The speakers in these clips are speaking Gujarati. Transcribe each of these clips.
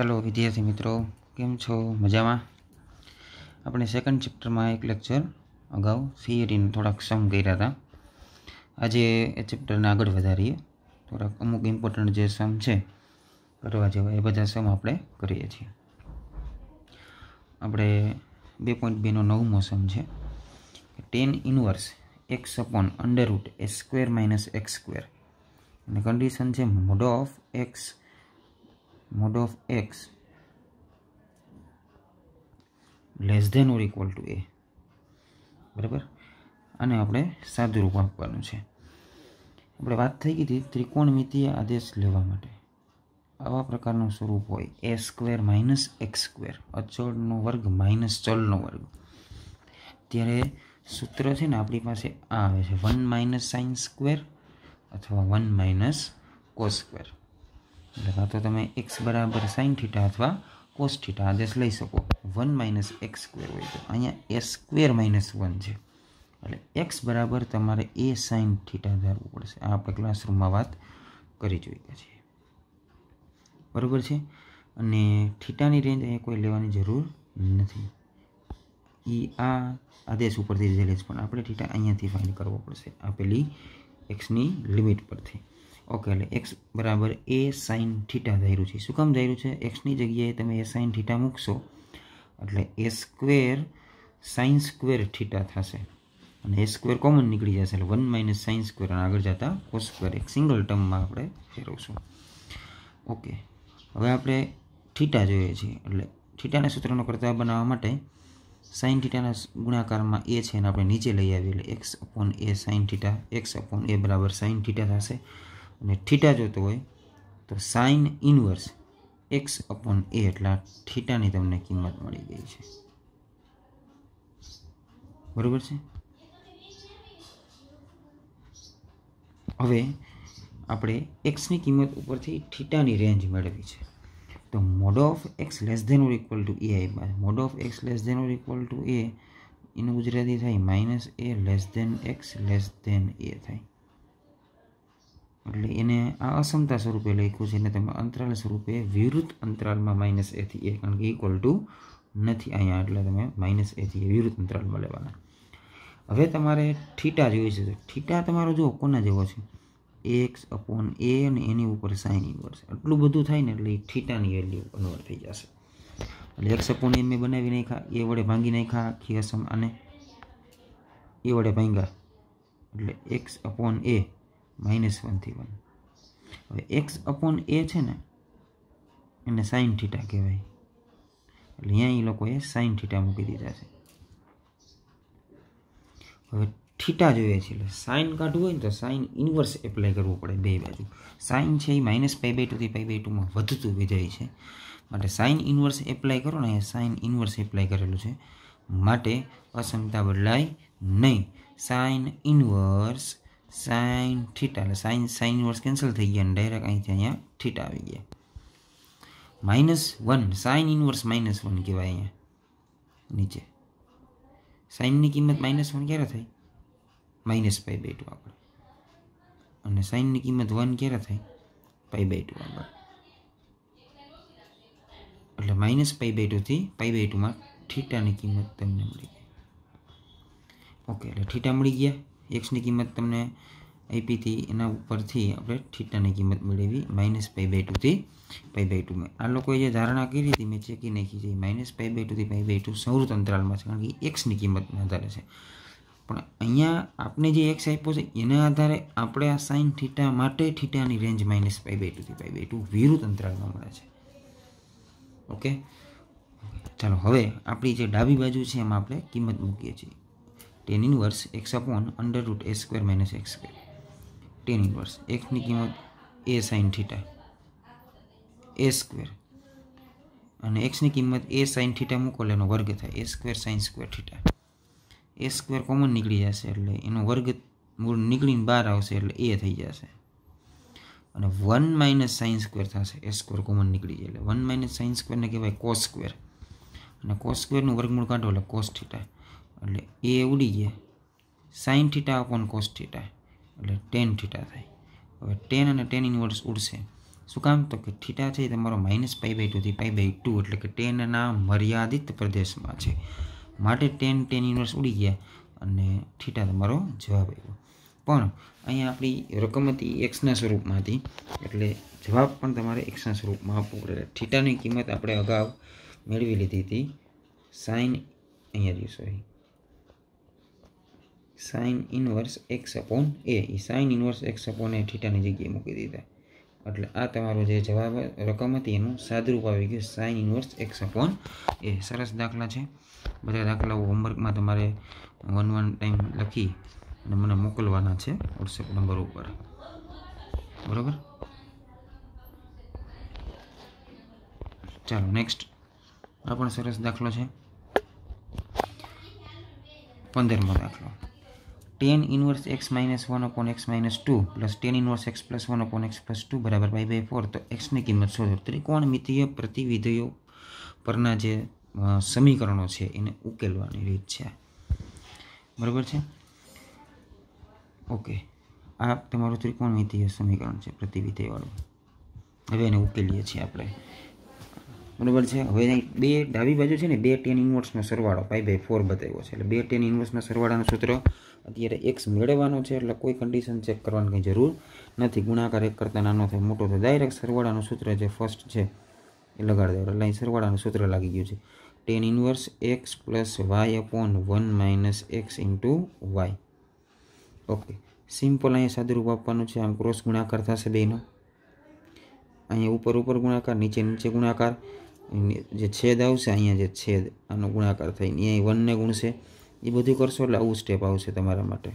ચાલો વિદ્યાર્થી મિત્રો કેમ છો મજામાં આપણે સેકન્ડ ચેપ્ટરમાં એક લેક્ચર અગાઉ થિયરીનો થોડાક સમ કર્યા હતા આજે એ ચેપ્ટરને આગળ વધારીએ થોડાક અમુક ઇમ્પોર્ટન્ટ જે સમ છે કરવા જેવા એ બધા સમ આપણે કરીએ છીએ આપણે બે પોઈન્ટ બેનો નવમો સમ છે tan inverse x upon under root a square minus x square અને કન્ડિશન છે mod of x mod of x less than or equal to a બરાબર અને આપણે સાદું રૂપ આપવાનું છે આપણે વાત થઈ ગઈ હતી ત્રિકોણમિતિય આદેશ લેવા માટે આવા પ્રકારનું સ્વરૂપ હોય a square minus x square અચળનો વર્ગ માઇનસ ચલનો વર્ગ ત્યારે સૂત્ર છે ને આપણી પાસે આ આવે છે વન માઇનસ સાઇન્સ સ્ક્વેર અથવા વન માઇનસ કો સ્ક્વેર એટલે કાં તો તમે એક્સ બરાબર સાઇન થીટા અથવા કોસ થીટા આદેશ લઈ શકો વન માઇનસ એક્સ સ્ક્વેર હોય તો અહીંયા એ સ્ક્વેર માઇનસ વન છે એટલે એક્સ બરાબર તમારે એ સાઇન થીટા ધારવું પડશે આ આપણે ક્લાસરૂમમાં વાત કરી જોઈએ છીએ બરાબર છે અને થીટાની રેન્જ અહીંયા કોઈ લેવાની જરૂર નથી એ e આ આદેશ ઉપરથી જ પણ આપણે થીટા અહીંયાથી ફાઇન કરવો પડશે આપેલી એક્સની લિમિટ પરથી ઓકે એટલે એક્સ બરાબર એ સાઇન થીટા ધાર્યું છે શું કામ થઈ છે એક્સની જગ્યાએ તમે એ સાઇન થીટા મૂકશો એટલે a square sine square theta થશે અને એ સ્ક્વેર કોમન નીકળી જશે એટલે વન માઇનસ સાઇન સ્ક્વેર અને આગળ જતા કો સ્ક્વેર એક સિંગલ ટર્મમાં આપણે ફેરવશું ઓકે હવે આપણે થીટા જોઈએ છીએ એટલે થીટાના સૂત્રનો કરતા બનાવવા માટે સાઇન થીટાના ગુણાકારમાં એ છે અને આપણે નીચે લઈ આવીએ એટલે x upon a sine theta x upon a બરાબર સાઇન થીટા થશે અને થીટા જોતો હોય તો sine inverse x upon a એટલા થીટાની તમને કિંમત મળી ગઈ છે બરોબર છે હવે આપણે એક્સની કિંમત ઉપરથી થીટાની રેન્જ મેળવી છે તો mod of x less than or equal to a આવી mod of x less than or equal to a એનું ગુજરાતી થાય minus a less than x less than a થાય એટલે એને આ અસમતા સ્વરૂપે લખ્યું છે એને તમે અંતરાલ સ્વરૂપે વિરુદ્ધ અંતરાલમાં માઇનસ એથી એ કારણ કે ઇક્વલ ટુ નથી અહીંયા એટલે તમે માઇનસ એથી એ વિરુદ્ધ અંતરાલમાં લેવાના હવે તમારે ઠીટા જોઈએ છે તો થીટા તમારો જો કોના જેવો છે એક્સ અપોન એ અને એની ઉપર સાઈન ઇન્વર્સ એટલું બધું થાય ને એટલે એ ઠીટાની વેલ્યુ કન્વર્ટ થઈ જશે એટલે એક્સ અપોન એ મેં બનાવી નાખ્યા એ વડે ભાંગી નાખ્યા આખી અસમ અને એ વડે ભાંગ્યા એટલે એક્સ અપોન એ માઇનસ વનથી વન હવે એક્સ અપોન એ છે ને એને સાઇન થીટા કહેવાય એટલે અહીંયા એ લોકોએ સાઇન થીટા મૂકી દીધા છે હવે થીટા જોઈએ છે એટલે સાઇન કાઢવું હોય ને તો સાઇન ઇન્વર્સ એપ્લાય કરવું પડે બે બાજુ સાઇન છે એ માઇનસ પાઈ બાય ટુથી પાઈ બાય ટુમાં વધતું જાય છે માટે સાઇન ઇન્વર્સ એપ્લાય કરો ને અહીંયા સાઇન ઇન્વર્સ એપ્લાય કરેલું છે માટે અસમતા બદલાય નહીં સાઇન ઇન્વર્સ સાઇન થીટા એટલે સાઇન સાઇન વર્ષ કેન્સલ થઈ ગયા અને ડાયરેક્ટ અહીંથી અહીંયા થીટા આવી ગયા minus one sine inverse minus one કહેવાય અહીંયા નીચે સાઇનની કિંમત માઇનસ વન ક્યારે થાય માઇનસ પાઈ બાય ટુ આગળ અને સાઇનની કિંમત વન ક્યારે થાય પાઈ બાય ટુ આગળ એટલે માઇનસ પાઈ બાય ટુથી પાઈ બાય ટુમાં થીટાની કિંમત તમને મળી ગઈ ઓકે એટલે થીટા મળી ગયા એક્સની કિંમત તમને આપીથી એના ઉપરથી આપણે થીટાની કિંમત મેળવી માઇનસ પાઈ બાય ટુથી પાઈ બાય ટુમાં આ લોકોએ જે ધારણા કરી હતી મેં ચેકી નાખી છે માઇનસ પાઈ બાય ટુથી પાઈ બાય ટુ સંવૃત અંતરાલમાં છે કારણ કે એક્સની કિંમતના આધારે છે પણ અહીંયા આપણે જે એક્સ આપ્યો છે એના આધારે આપણે આ સાઇન થીટા માટે થીટાની રેન્જ માઇનસ પાઈ બાય ટુથી પાઈ બાય ટુ વિરુદ્ધ અંતરાલમાં મળે છે ઓકે ચાલો હવે આપણી જે ડાબી બાજુ છે એમાં આપણે કિંમત મૂકીએ છીએ tan inverse x upon under root a square minus x square tan inverse એક્સની કિંમત a sine theta a square અને એક્સની કિંમત એ સાઇન થીટા મૂકો એનો વર્ગ થાય a square sine square theta a square common નીકળી જશે એટલે એનો વર્ગ મૂળ નીકળીને બહાર આવશે એટલે એ થઈ જશે અને વન માઇનસ સાઇન સ્ક્વેર થશે એ સ્ક્વેર કોમન નીકળી જાય એટલે વન માઇનસ સાઇન સ્ક્વેરને કહેવાય કો સ્ક્વેર અને કોસ સ્ક્વેરનું વર્ગમૂળ કાઢો એટલે કોસ થીટા એટલે એ ઉડી ગયા sine theta upon cos theta એટલે ટેન થીટા થાય હવે ટેન અને ટેન ઇન્વર્સ ઉડશે શું કામ તો કે થીટા છે એ તમારો માઇનસ પાઈ બાય ટુથી પાઈ બાય ટુ એટલે કે ટેનના મર્યાદિત પ્રદેશમાં છે માટે ટેન ટેન ઇન્વર્સ ઉડી ગયા અને થીટા તમારો જવાબ આવ્યો પણ અહીંયા આપણી રકમ હતી એક્સના સ્વરૂપમાં હતી એટલે જવાબ પણ તમારે એક્સના સ્વરૂપમાં આપવો પડે થીટાની કિંમત આપણે અગાઉ મેળવી લીધી હતી સાઇન અહીંયા રહ્યું sorry sine inverse x upon a a sine inverse x upon a ઠીટાની જગ્યાએ મૂકી દીધા એટલે આ તમારો જે જવાબ રકમ હતી એનું સાદરૂપ આવી ગયું sine inverse x upon a સરસ દાખલા છે બધા દાખલાઓ હોમવર્કમાં તમારે વન વન ટાઈમ લખી અને મને મોકલવાના છે વોટ્સએપ નંબર ઉપર બરાબર ચાલો નેક્સ્ટ આ પણ સરસ દાખલો છે પંદરમો દાખલો tan inverse x minus one upon x minus two plus tan inverse x plus one upon x plus two બરાબર બાય બાય ફોર તો એક્સની કિંમત શોધો ત્રિકોણમિતીય પ્રતિવિધયો પરના જે સમીકરણો છે એને ઉકેલવાની રીત છે બરાબર છે ઓકે આ તમારું ત્રિકોણ ત્રિકોણમિતીય સમીકરણ છે પ્રતિવિધયવાળું હવે એને ઉકેલીએ છીએ આપણે બરાબર છે હવે બે ડાબી બાજુ છે ને બે ટેન ઇન્વર્સનો સરવાળો પાઈ બાય ફોર બતાવ્યો છે એટલે બે ટેન ઇન્વર્સના સરવાળાનું સૂત્ર અત્યારે એક્સ મેળવવાનો છે એટલે કોઈ કન્ડિશન ચેક કરવાની કંઈ જરૂર નથી ગુણાકાર એક કરતાં નાનો થાય મોટો થાય ડાયરેક્ટ સરવાળાનું સૂત્ર જે ફર્સ્ટ છે એ લગાડી દેવાનું એટલે અહીં સરવાળાનું સૂત્ર લાગી ગયું છે tan inverse x plus y upon one minus x into y okay simple અહીંયા સાદુરૂપ આપવાનું છે આમ ક્રોસ ગુણાકાર થશે બેનો અહીંયા ઉપર ઉપર ગુણાકાર નીચે નીચે ગુણાકાર જે છેદ આવશે અહીંયા જે છેદ આનો ગુણાકાર થઈને અહીં વનને ગુણશે એ બધું કરશો એટલે આવું સ્ટેપ આવશે તમારા માટે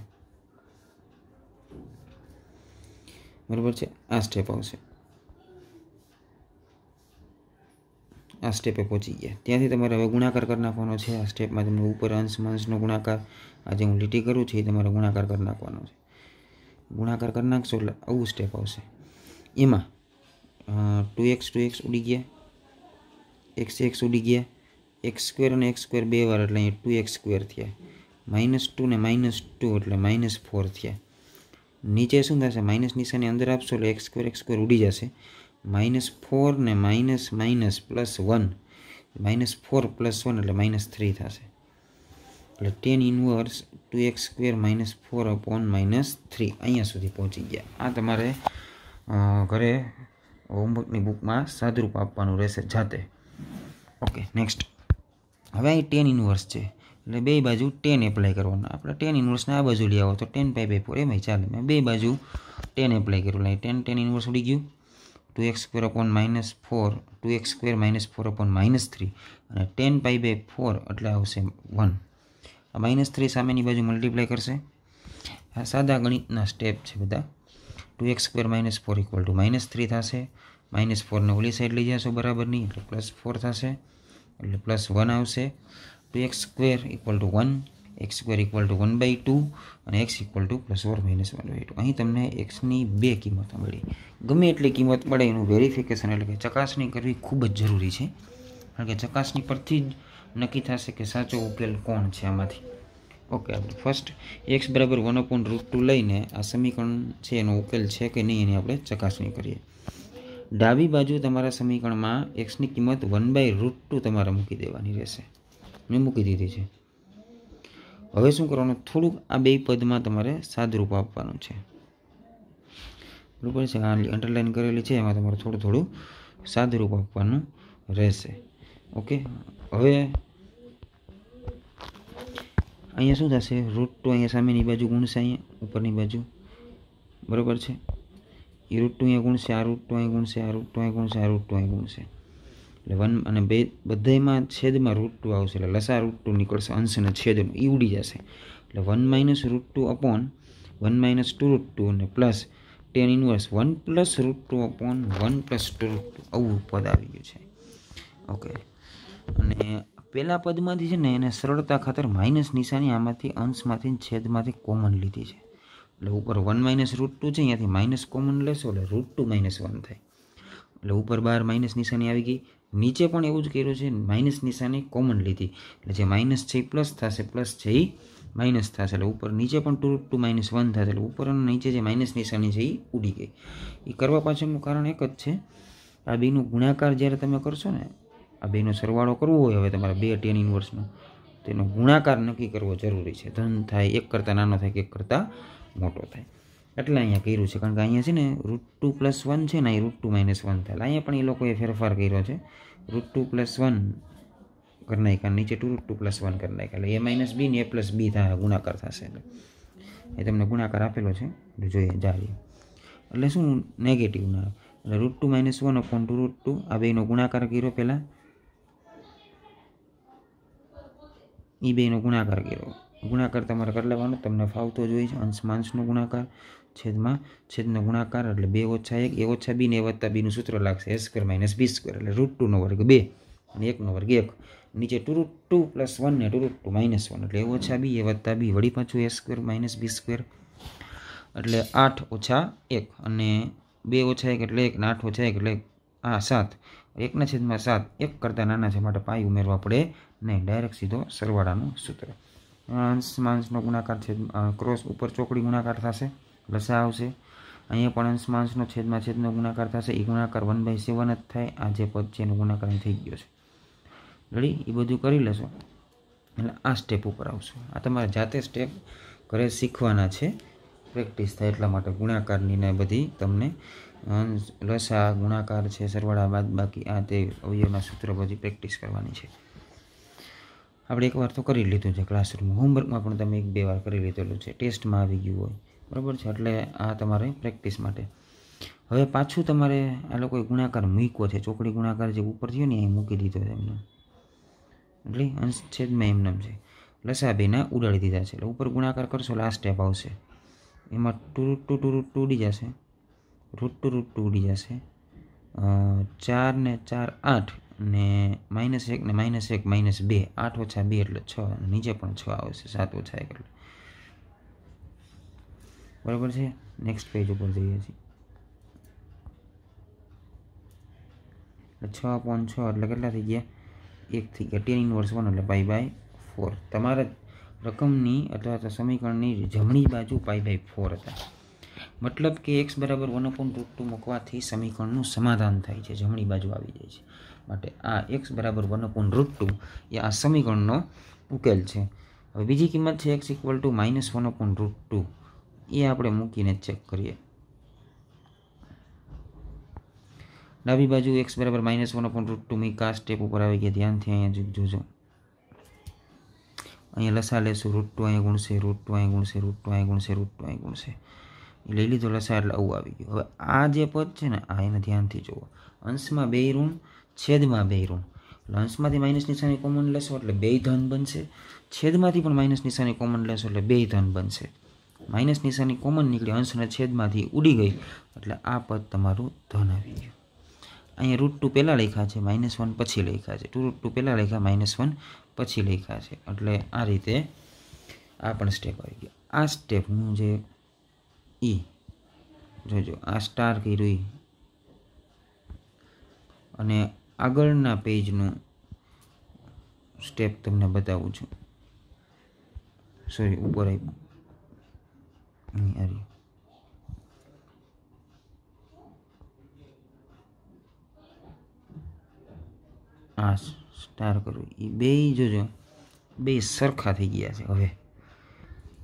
બરાબર છે આ સ્ટેપ આવશે આ સ્ટેપે પહોંચી ગયા ત્યાંથી તમારે હવે ગુણાકાર કરી નાખવાનો છે આ સ્ટેપમાં તમને ઉપર અંશ અંશનો ગુણાકાર આજે હું લીટી કરું છું એ તમારે ગુણાકાર કરી નાખવાનો છે ગુણાકાર કરી નાખશો એટલે આવું સ્ટેપ આવશે એમાં ટુ એક્સ ટુ એક્સ ઉડી ગયા એક્સ એક્સ ઉડી ગયા એક્સ સ્ક્વેર અને એક્સ સ્ક્વેર બે વાર એટલે અહીંયા ટુ એક્સ સ્ક્વેર થયા માઇનસ ટુ ને માઇનસ ટુ એટલે માઇનસ ફોર થયા નીચે શું થશે માઇનસ નિશાની અંદર આપશો એટલે એક્સ સ્ક્વેર એક્સ સ્ક્વેર ઉડી જશે માઇનસ ફોર ને minus minus plus one minus four plus one એટલે માઇનસ થ્રી થશે એટલે tan inverse two x square minus four upon minus three અહીંયા સુધી પહોંચી ગયા આ તમારે ઘરે હોમવર્કની બુકમાં સાદુરૂપ આપવાનું રહેશે જાતે ઓકે નેક્સ્ટ હવે અહીં ટેન ઇન્વર્સ છે એટલે બે બાજુ ટેન એપ્લાય કરવાનો આપણે ટેન ઇન્વર્સને આ બાજુ લઈ આવો તો ટેન પાઇ બાય ફોર એમ ચાલે મેં બે બાજુ ટેન એપ્લાય કર્યું એટલે ટેન ટેન ઇન્વર્સ ઉડી ગયું two x square upon minus four two x square minus four upon minus three અને ટેન પાઈ બાય ફોર એટલે આવશે વન આ માઇનસ થ્રી સામેની બાજુ મલ્ટીપ્લાય કરશે આ સાદા ગણિતના સ્ટેપ છે બધા two x square minus four equal to minus three થશે માઇનસ ફોરને ઓલી સાઈડ લઈ જશો બરાબરની એટલે પ્લસ ફોર થશે એટલે પ્લસ વન આવશે two x square equal to one x square equal to one by two અને x equal to plus four minus one by two અહીં તમને એક્સની બે કિંમત મળી ગમે એટલી કિંમત મળે એનું વેરિફિકેશન એટલે કે ચકાસણી કરવી ખૂબ જ જરૂરી છે કારણ કે ચકાસણી પરથી જ નક્કી થશે કે સાચો ઉકેલ કોણ છે આમાંથી ઓકે આપણે ફર્સ્ટ એક્સ બરાબર વન અપોન રૂટ ટુ લઈને આ સમીકરણ છે એનો ઉકેલ છે કે નહીં એની આપણે ચકાસણી કરીએ ડાબી બાજુ તમારા સમીકરણમાં એક્સની કિંમત વન બાય રૂટ ટુ તમારે મૂકી દેવાની રહેશે મેં મૂકી દીધી છે હવે શું કરવાનું થોડુંક આ બે પદમાં તમારે સાદરૂપ આપવાનું છે બરાબર છે આ અંડરલાઇન કરેલી છે એમાં તમારે થોડું થોડું સાદરૂપ આપવાનું રહેશે ઓકે હવે અહીંયા શું થશે રૂટ ટુ અહીંયા સામેની બાજુ ગુણશે અહીંયા ઉપરની બાજુ બરાબર છે એ રૂટ ટુ અહીંયા ગુણશે આ રૂટ ટુ અહીં ગુણશે આ રૂટ ટુ અહીં ગુણશે આ રૂટ ટુ અહીં ગુણશે એટલે વન અને બે બધામાં છેદમાં રૂટ ટુ આવશે એટલે લસા રૂટ ટુ નીકળશે અંશને અને છેદનું એ ઉડી જશે એટલે one minus root two upon one minus two root two અને plus tan inverse one plus root two upon one plus two root two આવું પદ આવી ગયું છે ઓકે અને પહેલાં પદમાંથી છે ને એને સરળતા ખાતર માઇનસ નિશાની આમાંથી અંશમાંથી છેદમાંથી કોમન લીધી છે એટલે ઉપર વન માઇનસ રૂટ ટુ છે અહીંયાથી માઇનસ કોમન લેશો એટલે રૂટ ટુ માઇનસ વન થાય એટલે ઉપર બાર માઇનસ નિશાની આવી ગઈ નીચે પણ એવું જ કર્યું છે માઇનસ નિશાની કોમન લીધી એટલે જે માઇનસ છે એ પ્લસ થશે પ્લસ છે એ માઇનસ થશે એટલે ઉપર નીચે પણ ટુ ટુ માઇનસ વન થશે એટલે ઉપર અને નીચે જે માઇનસ નિશાની છે એ ઉડી ગઈ એ કરવા પાછળનું કારણ એક જ છે આ બેનું ગુણાકાર જ્યારે તમે કરશો ને આ બેનો સરવાળો કરવો હોય હવે તમારે બે ટેન ઇન્વર્સનો તેનો ગુણાકાર નક્કી કરવો જરૂરી છે ધન થાય એક કરતાં નાનો થાય કે એક કરતાં મોટો થાય એટલે અહીંયા કર્યું છે કારણ કે અહીંયા છે ને રૂટ ટુ પ્લસ વન છે ને અહીં રૂટ ટુ માઇનસ વન થાય અહીંયા પણ એ લોકોએ ફેરફાર કર્યો છે રૂટ ટુ પ્લસ વન કરી નાખ્યા નીચે two root two plus one કરી નાખ્યા એટલે એ માઇનસ બી ને એ પ્લસ બી થાય ગુણાકાર થશે એટલે એ તમને ગુણાકાર આપેલો છે જોઈએ જાળીએ એટલે શું નેગેટિવ ના એટલે root two minus one upon two root two આ બેનો ગુણાકાર કર્યો પહેલાં એ બેનો ગુણાકાર કર્યો ગુણાકાર તમારે કરી લેવાનો તમને ફાવતો જોઈએ છે અંશ માંશનો ગુણાકાર છેદમાં છેદનો ગુણાકાર એટલે બે ઓછા એક એ ઓછા બીને એ વત્તા બીનું સૂત્ર લાગશે a square minus b square એટલે રૂટ ટુનો વર્ગ બે અને એકનો વર્ગ એક નીચે two root two plus one ને two root two minus one એટલે એ ઓછા બી એ વત્તા બી વળી પાછું a square minus b square એટલે આઠ ઓછા એક અને બે ઓછા એક એટલે એક ને આઠ ઓછા એક એટલે આ સાત એકના છેદમાં સાત એક કરતાં નાના છે માટે પાય ઉમેરવા પડે નહીં ડાયરેક્ટ સીધો સરવાળાનું સૂત્ર અંશ માંસનો ગુણાકાર છેદ ક્રોસ ઉપર ચોકડી ગુણાકાર થશે લસા આવશે અહીંયા પણ અંશ માંસનો છેદમાં છેદનો ગુણાકાર થશે એ ગુણાકાર વન બાય સેવન જ થાય આ જે પદ છે એનો ગુણાકાર થઈ ગયો છે રેડી એ બધું કરી લેશો એટલે આ સ્ટેપ ઉપર આવશો આ તમારે જાતે સ્ટેપ ઘરે શીખવાના છે પ્રેક્ટિસ થાય એટલા માટે ગુણાકારની ને બધી તમને લસા ગુણાકાર છે સરવાળા બાદ બાકી આ તે અવયવના સૂત્ર બધી પ્રેક્ટિસ કરવાની છે આપણે એકવાર તો કરી લીધું છે ક્લાસરૂમમાં હોમવર્કમાં પણ તમે એક બે વાર કરી લીધેલું છે ટેસ્ટમાં આવી ગયું હોય બરાબર છે એટલે આ તમારે પ્રેક્ટિસ માટે હવે પાછું તમારે આ લોકોએ ગુણાકાર મૂક્યો છે ચોકડી ગુણાકાર જે ઉપર થયો ને એ મૂકી દીધો છે એમને એટલે અંશછેદમાં એમનેમ છે લસાબીના ઉડાડી દીધા છે એટલે ઉપર ગુણાકાર કરશો લાસ્ટ સ્ટેપ આવશે એમાં ટુ ટુ ટુ ટુ ઉડી જશે રૂટ ટુ રૂટ ટુ ઉડી જશે ચાર ને ચાર આઠ ને માઇનસ એક ને માઇનસ એક માઇનસ બે આઠ ઓછા બે એટલે છ અને નીચે પણ છ આવશે સાત ઓછા એક એટલે બરાબર છે નેક્સ્ટ પેજ ઉપર જઈએ છીએ છ પોઈન્ટ છ એટલે કેટલા થઈ ગયા એક થઈ ગયા ટેન ઇન્વર્સ વન એટલે પાઈ બાય ફોર તમારા રકમની અથવા તો સમીકરણની જમણી બાજુ પાઈ બાય ફોર હતા મતલબ કે એક્સ બરાબર વન અપોન ટુ મૂકવાથી સમીકરણનું સમાધાન થાય છે જમણી બાજુ આવી જાય છે માટે આ એક્સ બરાબર વન અપોન રૂટ ટુ એ આ સમીકરણનો ઉકેલ છે હવે બીજી કિંમત છે x equal to minus one upon root two એ આપણે મૂકીને ચેક કરીએ ડાબી બાજુ એક્સ બરાબર minus one upon root two મી કા સ્ટેપ ઉપર આવી ગયા ધ્યાનથી અહીંયા જોજો અહીંયા લસા લેશું રૂટ ટુ અહીંયા ગુણશે રૂટ ટુ અહીંયા ગુણશે રૂટ ટુ અહીંયા ગુણશે રૂટ ટુ અહીંયા ગુણશે લઈ લીધો લસા એટલે આવું આવી ગયું હવે આ જે પદ છે ને આ એને ધ્યાનથી જોવો અંશમાં બે ઋણ છેદમાં બે ઋણ અંશમાંથી માઇનસ નિશાની કોમન લેશો એટલે બે ધન બનશે છેદમાંથી પણ માઇનસ નિશાની કોમન લેશો એટલે બે ધન બનશે માઇનસ નિશાની કોમન નીકળી અંશના છેદમાંથી ઉડી ગઈ એટલે આ પદ તમારું ધન આવી ગયું અહીંયા રૂટ ટુ પહેલાં લખ્યા છે માઇનસ વન પછી લખ્યા છે ટુ રૂટ ટુ પહેલાં લખ્યા માઇનસ વન પછી લખ્યા છે એટલે આ રીતે આ પણ સ્ટેપ આવી ગયો આ સ્ટેપ હું જે ઈ e, જોજો આ સ્ટાર કર્યું e. અને આગળના પેજનું સ્ટેપ તમને બતાવું છું સોરી ઉપર આવ્યું અરે આ સ્ટાર કરું એ બે જોજો બે સરખા થઈ ગયા છે હવે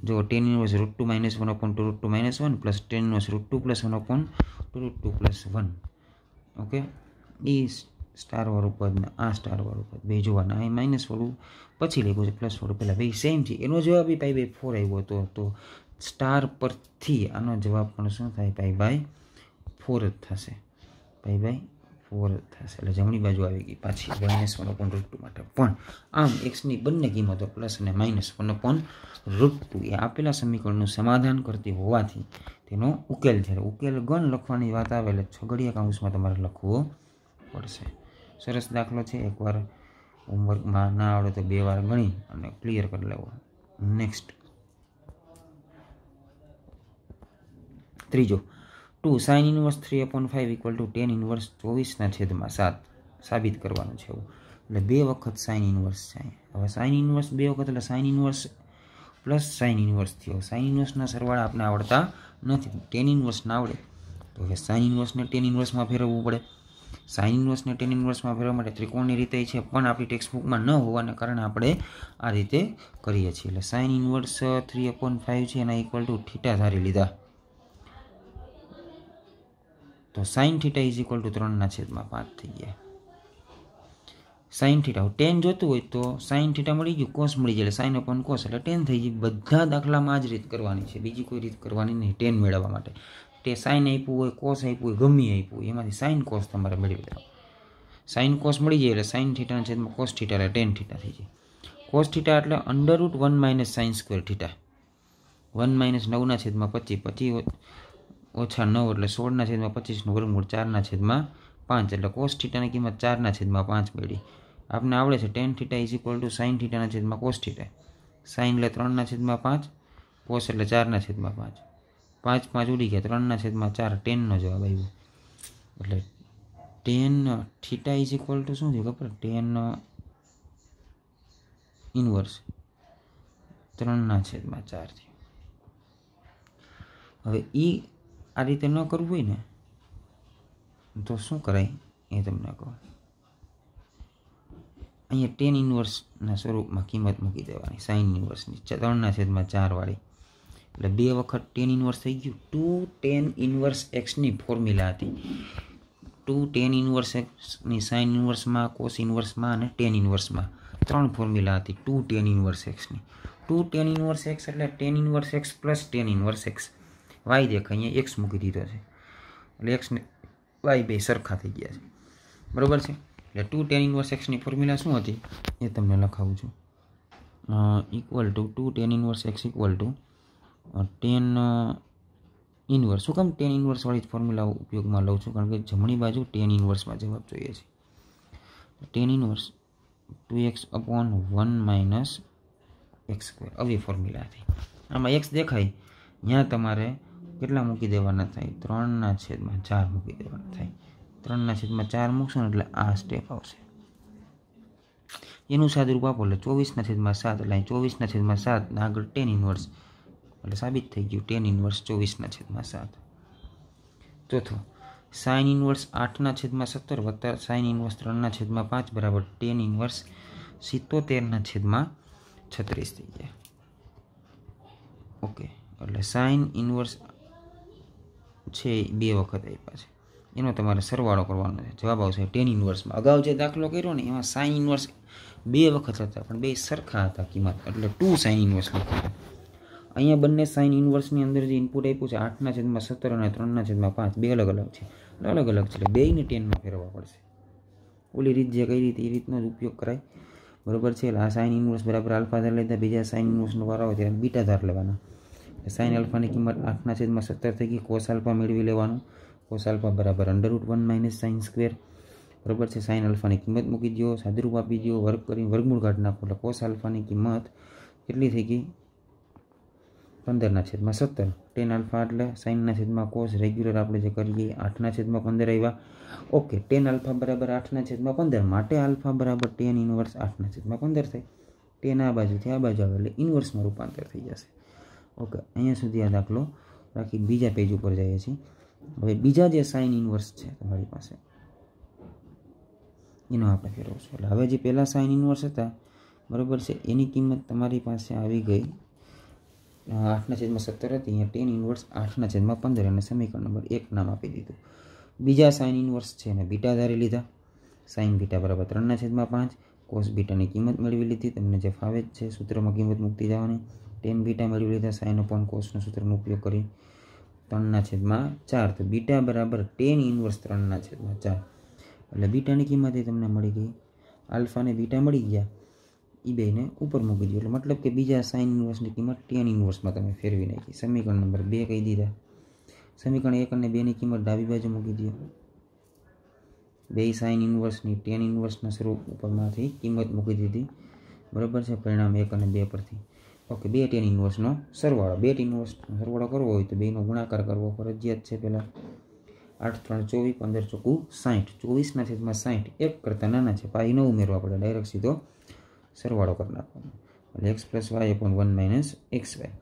જો tan inverse root two minus one upon two root two minus one plus tan inverse root two plus one upon two root two plus one okay એ સ્ટારવાળું પદ ને આ સ્ટારવાળું પદ બે જોવાના અહીં માઇનસવાળું પછી લખ્યું છે પ્લસ પ્લસવાળું પહેલાં બે સેમ છે એનો જવાબ એ પાઈ બાય ફોર આવ્યો હતો તો સ્ટાર પરથી આનો જવાબ પણ શું થાય પાઈ બાય ફોર જ થશે પાઈ બાય ફોર જ થશે એટલે જમણી બાજુ આવી ગઈ પાછી minus one upon root two માટે પણ આમ એક્સની બંને કિંમતો પ્લસ અને minus one upon root two એ આપેલા સમીકરણનું સમાધાન કરતી હોવાથી તેનો ઉકેલ છે ઉકેલ ગણ લખવાની વાત આવે એટલે છગડીયા કાઉન્સમાં તમારે લખવો પડશે સરસ દાખલો છે એકવાર હોમવર્કમાં ના આવડે તો બે વાર ગણી અને ક્લિયર કરી લેવો નેક્સ્ટ ત્રીજો two sine inverse three upon five equal to tan inverse ચોવીસના છેદમાં સાત સાબિત કરવાનું છે એવું એટલે બે વખત સાઇન ઇન્વર્સ થાય હવે સાઇન ઇન્વર્સ બે વખત એટલે sine inverse plus sine inverse થયો સાઇન ઇન્વર્સના સરવાળા આપણે આવડતા નથી ટેન ઇન્વર્સ ના આવડે તો હવે સાઇન ઇન્વર્સને ટેન ઇન્વર્સમાં ફેરવવું પડે સાઇન ઇન્વર્સને ટેન ઇન્વર્સમાં ફેરવવા માટે ત્રિકોણની રીતે છે પણ આપણી ટેક્સ્ટબુકમાં ન હોવાને કારણે આપણે આ રીતે કરીએ છીએ એટલે sine inverse three upon five છે એના ઇક્વલ ટુ થીટા ધારી લીધા તો sine theta is equal to ત્રણના છેદમાં પાંચ થઈ ગયા સાઇન થીટા ટેન જોતું હોય તો સાઇન થીટા મળી ગયું કોસ મળી જાય એટલે સાઇન અપોન કોસ એટલે ટેન થઈ ગઈ બધા દાખલામાં આ જ રીત કરવાની છે બીજી કોઈ રીત કરવાની નહીં ટેન મેળવવા માટે કે સાઇન આપ્યું હોય કોસ આપ્યું હોય ગમી આપ્યું હોય એમાંથી સાઇન કોસ તમારે મેળવી લેવા સાઇન કોસ મળી જાય એટલે સાઇન થીટાના છેદમાં કોસ થીટા એટલે ટેન થીટા થઈ જાય કોસ થીટા એટલે under root one minus sine square theta one minus નવના છેદમાં પચીસ પચીસ ઓછા નવ એટલે સોળના છેદમાં પચીસનું વર્ગમૂળ ચારના છેદમાં પાંચ એટલે કોસ થીટાની કિંમત ચારના છેદમાં પાંચ મળી આપને આવડે છે tan theta is equal to sine થીટાના છેદમાં કોસ થીટા સાઇન એટલે ત્રણના છેદમાં પાંચ કોસ એટલે ચારના છેદમાં પાંચ પાંચ પાંચ ઉડી ગયા ત્રણના છેદમાં ચાર ટેનનો જવાબ આવ્યો એટલે tan theta is equal to શું છે ખબર ટેન ઇનવર્સ ત્રણના છેદમાં ચાર થયું હવે એ આ રીતે ન કરવું હોય ને તો શું કરાય એ તમને કહું અહીંયા ટેન ઇનવર્સના સ્વરૂપમાં કિંમત મૂકી દેવાની સાઇન ઇનવર્સની ત્રણના છેદમાં ચારવાળી એટલે બે વખત ટેન ઇન્વર્સ થઈ ગયું ટુ ટેન ઇન્વર્સ એક્સની ફોર્મ્યુલા હતી ટુ ટેન ઇન્વર્સ એક્સની સાઇન ઇન્વર્સમાં કોસ ઇન્વર્સમાં અને ટેન ઇન્વર્સમાં ત્રણ ફોર્મ્યુલા હતી ટુ ટેન ઇન્વર્સ એક્સની ટુ ટેન ઇન્વર્સ એક્સ એટલે tan inverse x plus tan inverse x y દેખ અહીંયા એક્સ મૂકી દીધો છે એટલે એક્સને વાય બે સરખા થઈ ગયા છે બરાબર છે એટલે ટુ ટેન ઇન્વર્સ એક્સની ફોર્મ્યુલા શું હતી એ તમને લખાવું છું equal to two tan inverse x equal to tan inverse શું કામ ટેન ઇન્વર્સવાળી જ ફોર્મ્યુલા ઉપયોગમાં લઉં છું કારણ કે જમણી બાજુ ટેન ઇન્વર્સમાં જવાબ જોઈએ છે tan inverse two x upon one minus x square આવી ફોર્મ્યુલા આમાં એક્સ દેખાય ત્યાં તમારે કેટલા મૂકી દેવાના થાય ત્રણના છેદમાં ચાર મૂકી દેવાના થાય ત્રણના છેદમાં ચાર મૂકશો ને એટલે આ સ્ટેપ આવશે એનું સાદુરૂપ આપો એટલે ચોવીસના છેદમાં સાત એટલે ચોવીસના છેદમાં સાત આગળ ટેન ઇન્વર્સ એટલે સાબિત થઈ ગયું ટેન ઇન્વર્સ ચોવીસના છેદમાં સાત ચોથો સાઇન ઇન્વર્સ આઠના છેદમાં સત્તર વત્તા સાઇન ઇન્વર્સ ત્રણના છેદમાં પાંચ બરાબર ટેન ઇન્વર્સ સિત્તોતેરના છેદમાં છત્રીસ થઈ ગયા ઓકે એટલે સાઇન ઇન્વર્સ છે બે વખત આપ્યા છે એનો તમારે સરવાળો કરવાનો છે જવાબ આવશે ટેન ઇન્વર્સમાં અગાઉ જે દાખલો કર્યો ને એમાં સાઇન ઇન્વર્સ બે વખત હતા પણ બે સરખા હતા કિંમત એટલે ટુ સાઇન ઇન્વર્સ લખ્યું અહીંયા બંને સાઇન ઇન્વર્સની અંદર જે ઇનપુટ આપ્યું છે આઠના છેદમાં સત્તર અને ત્રણના છેદમાં પાંચ બે અલગ અલગ છે અલગ અલગ છે એટલે બેયને ટેનમાં ફેરવવા પડશે ઓલી રીત જે કઈ રીતે એ રીતનો જ ઉપયોગ કરાય બરોબર છે એટલે આ સાઇન ઇન્વર્સ બરાબર આલ્ફા ધાર લેતા બીજા સાઇન ઇન્વર્સનો વારો હોય ત્યારે બીટા ધાર લેવાના સાઇન આલ્ફાની કિંમત આઠના છેદમાં સત્તર થઈ ગઈ કોસ આલ્ફા મેળવી લેવાનું કોસ આલ્ફા બરાબર under root one minus sine square બરાબર છે સાઇન આલ્ફાની કિંમત મૂકી દો સાદુરૂપ આપી દો વર્ક કરીને વર્ગમૂળ કાઢી નાખો એટલે કોસ આલ્ફાની કિંમત કેટલી થઈ ગઈ પંદરના છેદમાં સત્તર ટેન આલ્ફા એટલે સાઇનના છેદમાં કોસ રેગ્યુલર આપણે જે કરીએ આઠના છેદમાં પંદર આવ્યા ઓકે ટેન આલ્ફા બરાબર આઠના છેદમાં પંદર માટે આલ્ફા બરાબર ટેન ઇન્વર્સ આઠના છેદમાં પંદર થાય ટેન આ બાજુથી આ બાજુ આવે એટલે ઇન્વર્સમાં રૂપાંતર થઈ જશે ઓકે અહીંયા સુધી આ દાખલો રાખી બીજા પેજ ઉપર જઈએ છીએ હવે બીજા જે સાઈન ઇન્વર્સ છે તમારી પાસે એનો આપણે ફેરવશું એટલે હવે જે પહેલાં સાઇન ઇન્વર્સ હતા બરાબર છે એની કિંમત તમારી પાસે આવી ગઈ આઠના છેદમાં સત્તર હતી અહીંયા ટેન ઇન્વર્સ આઠના છેદમાં પંદર અને સમીકરણ નંબર એક નામ આપી દીધું બીજા સાઇન ઇન્વર્સ છે એને બીટા ધારી લીધા સાઇન બીટા બરાબર ત્રણના છેદમાં પાંચ કોસ બીટાની કિંમત મેળવી લીધી તમને જે ફાવે છે સૂત્રમાં કિંમત મૂકતી જવાની ટેન બીટા મેળવી લીધા સાઇન અપોન કોસના સૂત્રનો ઉપયોગ કરી ત્રણના છેદમાં ચાર તો બીટા બરાબર ટેન ઇન્વર્સ ત્રણના છેદમાં ચાર એટલે બીટાની કિંમત એ તમને મળી ગઈ આલ્ફાને બીટા મળી ગયા એ બેને ઉપર મૂકી દીધું એટલે મતલબ કે બીજા સાઇન ઇન્વર્સની કિંમત ટેન ઇન્વર્સમાં તમે ફેરવી નાખી સમીકરણ નંબર બે કહી દીધા સમીકરણ એક અને બેની કિંમત ડાબી બાજુ મૂકી દીધો બે સાઇન ઇન્વર્સની ટેન ઇન્વર્સના સ્વરૂપ ઉપરમાંથી કિંમત મૂકી દીધી બરાબર છે પરિણામ એક અને બે પરથી ઓકે બે ટેન ઇન્વર્સનો સરવાળો બે ટેન ઇન્વર્સનો સરવાળો કરવો હોય તો બેનો ગુણાકાર કરવો ફરજિયાત છે પહેલાં આઠ ત્રણ ચોવીસ પંદર ચોખ્ખું સાઠ ચોવીસના છેદમાં સાઠ એક કરતાં નાના છે પાઈ ન ઉમેરવા પડે ડાયરેક્ટ સીધો સરવાળો કરી નાખવાનો એટલે x plus y upon one minus x y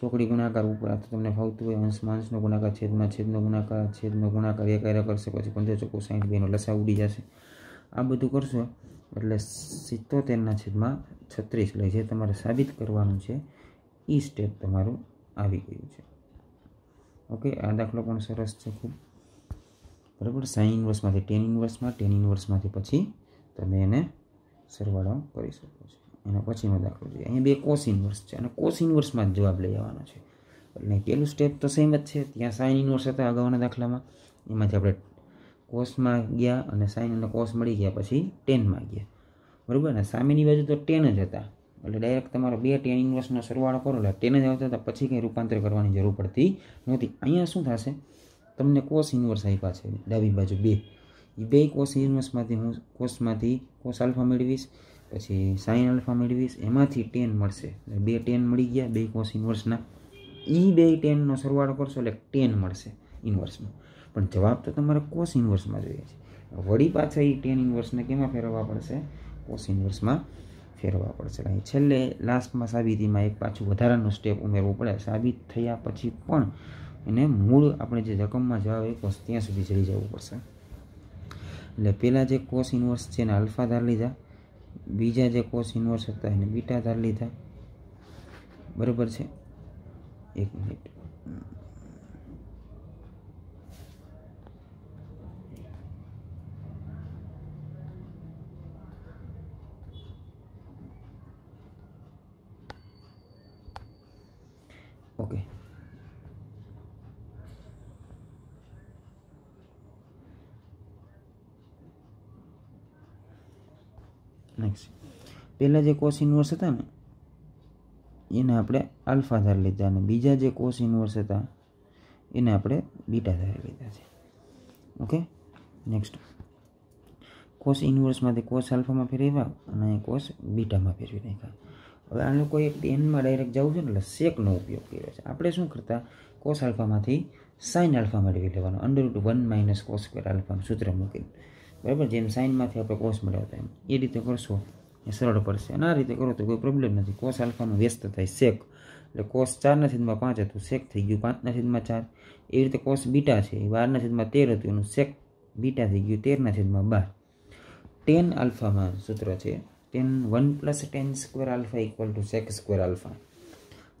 ચોકડી ગુણાકાર ઉપર તમને ફાવતું હોય અંશ માંસનો ગુણાકાર છેદમાં છેદનો ગુણાકાર છેદનો ગુણાકાર એક કાર્ય કરશે પછી પંદર ચોખ્ખું સાઠ બેનો લસા ઉડી જશે આ બધું કરશો એટલે સિત્તોતેરના છેદમાં છત્રીસ લઈ જે તમારે સાબિત કરવાનું છે એ સ્ટેપ તમારું આવી ગયું છે ઓકે આ દાખલો પણ સરસ છે ખૂબ બરાબર સાઈન ઇન્વર્સમાંથી ટેન ઇન્વર્સમાં ટેન ઇન્વર્સમાંથી પછી તમે એને સરવાળો કરી શકો છો એના પછીનો દાખલો જોઈએ અહીંયા બે કોસ ઇન્વર્સ છે અને કોસ ઇન્વર્સમાં જ જવાબ લઈ આવવાનો છે એટલે પહેલું સ્ટેપ તો સેમ જ છે ત્યાં સાઇન ઇન્વર્સ હતા અગાઉના દાખલામાં એમાંથી આપણે કોસમાં ગયા અને સાઇન અને કોસ મળી ગયા પછી ટેનમાં ગયા બરાબર ને સામેની બાજુ તો ટેન જ હતા એટલે ડાયરેક્ટ તમારો બે ટેન ઇન્વર્સનો સરવાળો કરો એટલે ટેન જ આવતા હતા પછી કંઈ રૂપાંતર કરવાની જરૂર પડતી નહોતી અહીંયા શું થશે તમને કોસ ઇન્વર્સ આપ્યા છે ડાબી બાજુ બે બે કોસિનસમાંથી હું કોસમાંથી કોસ આલ્ફા મેળવીશ પછી સાઇન આલ્ફા મેળવીશ એમાંથી ટેન મળશે બે ટેન મળી ગયા બે કોસ ઇન્વર્સના એ બે ટેનનો સરવાળો કરશો એટલે ટેન મળશે ઇન્વર્સમાં પણ જવાબ તો તમારે કોસ ઇન્વર્સમાં જોઈએ છે વળી પાછા એ ટેન ઇન્વર્સને કેમાં ફેરવવા પડશે કોસ ઇન્વર્સમાં ફેરવવા પડશે અહીં છેલ્લે લાસ્ટમાં સાબિતીમાં એક પાછું વધારાનું સ્ટેપ ઉમેરવું પડે સાબિત થયા પછી પણ એને મૂળ આપણે જે રકમમાં જવાબ એ કોસ ત્યાં સુધી ચડી જવું પડશે એટલે પહેલાં જે કોસ ઇન્વર્સ છે એને આલ્ફા ધાર લીધા બીજા જે કોસ ઇન્વર્સ હતા એને બીટા ધાર લીધા બરાબર છે એક મિનિટ ઓકે નેક્સ્ટ પહેલાં જે કોસ ઇન્વર્સ હતા ને એને આપણે આલ્ફા ધાર લીધા અને બીજા જે કોસ ઇન્વર્સ હતા એને આપણે બીટા ધાર લીધા છે ઓકે નેક્સ્ટ કોસ ઇન્વર્સમાંથી કોસ આલ્ફામાં ફેરવ્યા અને કોસ બીટામાં ફેરવી નાખ્યા હવે આ લોકો એક એનમાં ડાયરેક્ટ જવું છે ને એટલે શેકનો ઉપયોગ કર્યો છે આપણે શું કરતા કોસ આલ્ફામાંથી સાઇન આલ્ફા મેળવી લેવાનો under root one minus cos square આલ્ફાનું સૂત્ર મૂકીને બરાબર જેમ સાઇનમાંથી આપણે કોસ મળ્યો હતો એમ એ રીતે કરશો એ સરળ પડશે અને આ રીતે કરો તો કોઈ પ્રોબ્લેમ નથી કોસ આલ્ફાનું વ્યસ્ત થાય શેક એટલે કોસ ચારના છેદમાં પાંચ હતું શેક થઈ ગયું પાંચના છેદમાં ચાર એવી રીતે કોસ બીટા છે બારના છેદમાં તેર હતું એનું શેક બીટા થઈ ગયું તેરના છેદમાં બાર ટેન આલ્ફામાં સૂત્ર છે tan one plus tan square alpha equal to sec square alpha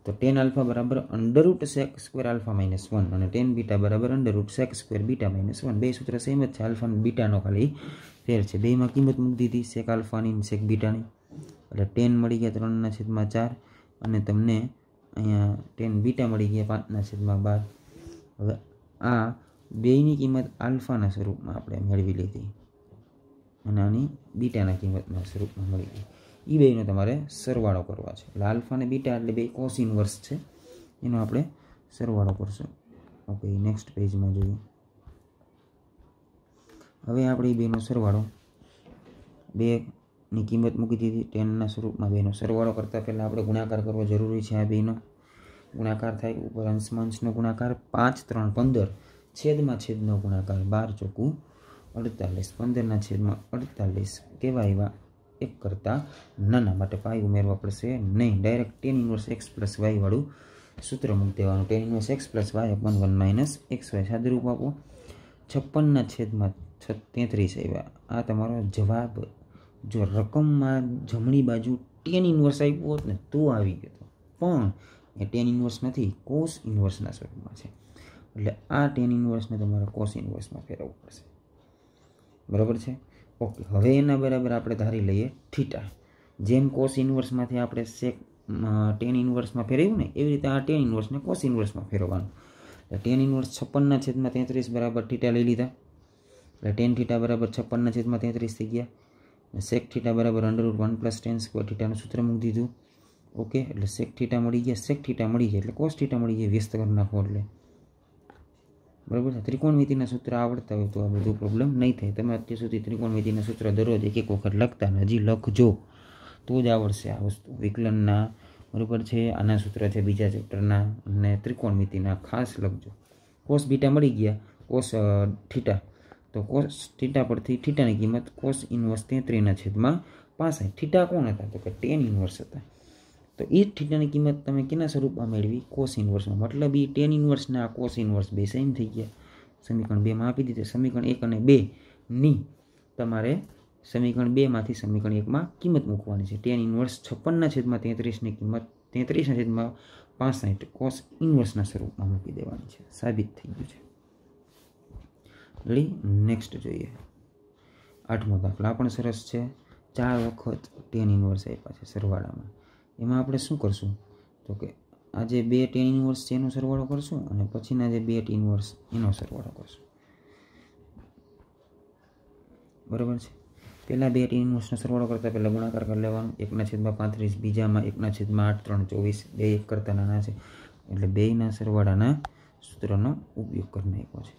તો ટેન આલ્ફા બરાબર under root sec square alpha minus one અને ટેન બીટા બરાબર under root sec square beta minus one બે સૂત્ર સેમ જ છે આલ્ફા બીટાનો ખાલી ફેર છે બેમાં કિંમત મૂકી દીધી સેક આલ્ફાની સેક બીટાની એટલે ટેન મળી ગયા ત્રણના છેદમાં ચાર અને તમને અહીંયા ટેન બીટા મળી ગયા પાંચના છેદમાં બાર હવે આ બેની કિંમત આલ્ફાના સ્વરૂપમાં આપણે મેળવી લીધી અને આની બીટાના કિંમતના સ્વરૂપમાં મળી ગઈ એ બેનો તમારે સરવાળો કરવા છે એટલે આલ્ફા અને બીટા એટલે બે કોસ ઇન્વર્સ છે એનો આપણે સરવાળો કરશું ઓકે નેક્સ્ટ પેજમાં જોઈએ હવે આપણે એ બેનો સરવાળો બેની કિંમત મૂકી દીધી ટેનના સ્વરૂપમાં બેનો સરવાળો કરતાં પહેલાં આપણે ગુણાકાર કરવો જરૂરી છે આ બેનો ગુણાકાર થાય ઉપર અંશમાંશનો ગુણાકાર પાંચ ત્રણ પંદર છેદમાં છેદનો ગુણાકાર બાર ચોકું અડતાલીસ પંદરના છેદમાં અડતાલીસ કેવા એવા એક કરતાં નાના માટે પાય ઉમેરવા પડશે નહીં direct tan inverse x plus વાયવાળું સૂત્ર મૂકી દેવાનું tan inverse x plus y upon one minus x y સાદુરૂપ આપો છપ્પનના છેદમાં છ તેત્રીસ આવ્યા આ તમારો જવાબ જો રકમમાં જમણી બાજુ ટેન ઇન્વર્સ આપ્યું હોત ને તો આવી ગયો પણ એ ટેન ઇન્વર્સ નથી કોસ ઇન્વર્સના સ્વરૂપમાં છે એટલે આ ટેન ઇન્વર્સને તમારે કોસ ઇન્વર્સમાં ફેરવવું પડશે બરાબર છે ઓકે હવે એના બરાબર આપણે ધારી લઈએ થીટા જેમ કોસ ઇન્વર્સમાંથી આપણે સેક ટેન ઇન્વર્સમાં ફેરવ્યું ને એવી રીતે આ ટેન ઇન્વર્સને કોસ ઇન્વર્સમાં ફેરવવાનું એટલે ટેન ઇન્વર્સ છપ્પનના છેદમાં તેત્રીસ બરાબર થીટા લઈ લીધા એટલે ટેન થીટા બરાબર છપ્પનના છેદમાં તેત્રીસ થઈ ગયા સેક થીટા બરાબર under root one plus tan square થીટાનું સૂત્ર મૂકી દીધું ઓકે એટલે સેક થીટા મળી ગયા સેક થીટા મળી ગયા એટલે કોસ થીટા મળી ગયા વ્યસ્ત કરી નાખો એટલે બરાબર છે ત્રિકોણમિતિના સૂત્ર આવડતા હોય તો આ બધું પ્રોબ્લેમ નહીં થાય તમે અત્યાર સુધી ત્રિકોણમિતિના સૂત્ર દરરોજ એક એક વખત લખતા હજી લખજો તો જ આવડશે આ વસ્તુ વિકલનના બરાબર છે આના સૂત્ર છે બીજા ચેપ્ટરના અને ત્રિકોણમિતિના ખાસ લખજો કોસ બીટા મળી ગયા કોસ થીટા તો કોસ થીટા પરથી થીટાની કિંમત કોસ ઇન્વર્સ તેત્રીના છેદમાં પાસઠ થીટા કોણ હતા તો કે ટેન ઇન્વર્સ હતા તો એ થીટાની કિંમત તમે કેના સ્વરૂપમાં મેળવી કોસ ઇન્વર્સમાં મતલબ એ ટેન ઇન્વર્સના આ કોસ ઇન્વર્સ બે સેમ થઈ ગયા સમીકરણ બેમાં આપી દીધી સમીકરણ એક અને બેની તમારે સમીકરણ બેમાંથી સમીકરણ એકમાં કિંમત મૂકવાની છે ટેન ઇન્વર્સ છપ્પનના છેદમાં તેત્રીસની કિંમત તેત્રીસના છેદમાં પાસઠ કોસ ઇન્વર્સના સ્વરૂપમાં મૂકી દેવાની છે સાબિત થઈ ગયું છે લી નેક્સ્ટ જોઈએ આઠમો દાખલો આ પણ સરસ છે ચાર વખત ટેન ઇન્વર્સ આપ્યા છે સરવાળામાં એમાં આપણે શું કરશું તો કે આ જે બે ટેન ઇન્વર્સ છે એનો સરવાળો કરશું અને પછીના જે બે ટેન ઇન્વર્સ એનો સરવાળો કરશું બરાબર છે પહેલાં બે ટેન ઇન્વર્સનો સરવાળો કરતાં પહેલાં ગુણાકાર કરી લેવાનો એકના છેદમાં પાંત્રીસ બીજામાં એકના છેદમાં આઠ ત્રણ ચોવીસ બે એક કરતાં નાના છે એટલે બેયના સરવાળાના સૂત્રનો ઉપયોગ કરી નાખ્યો છે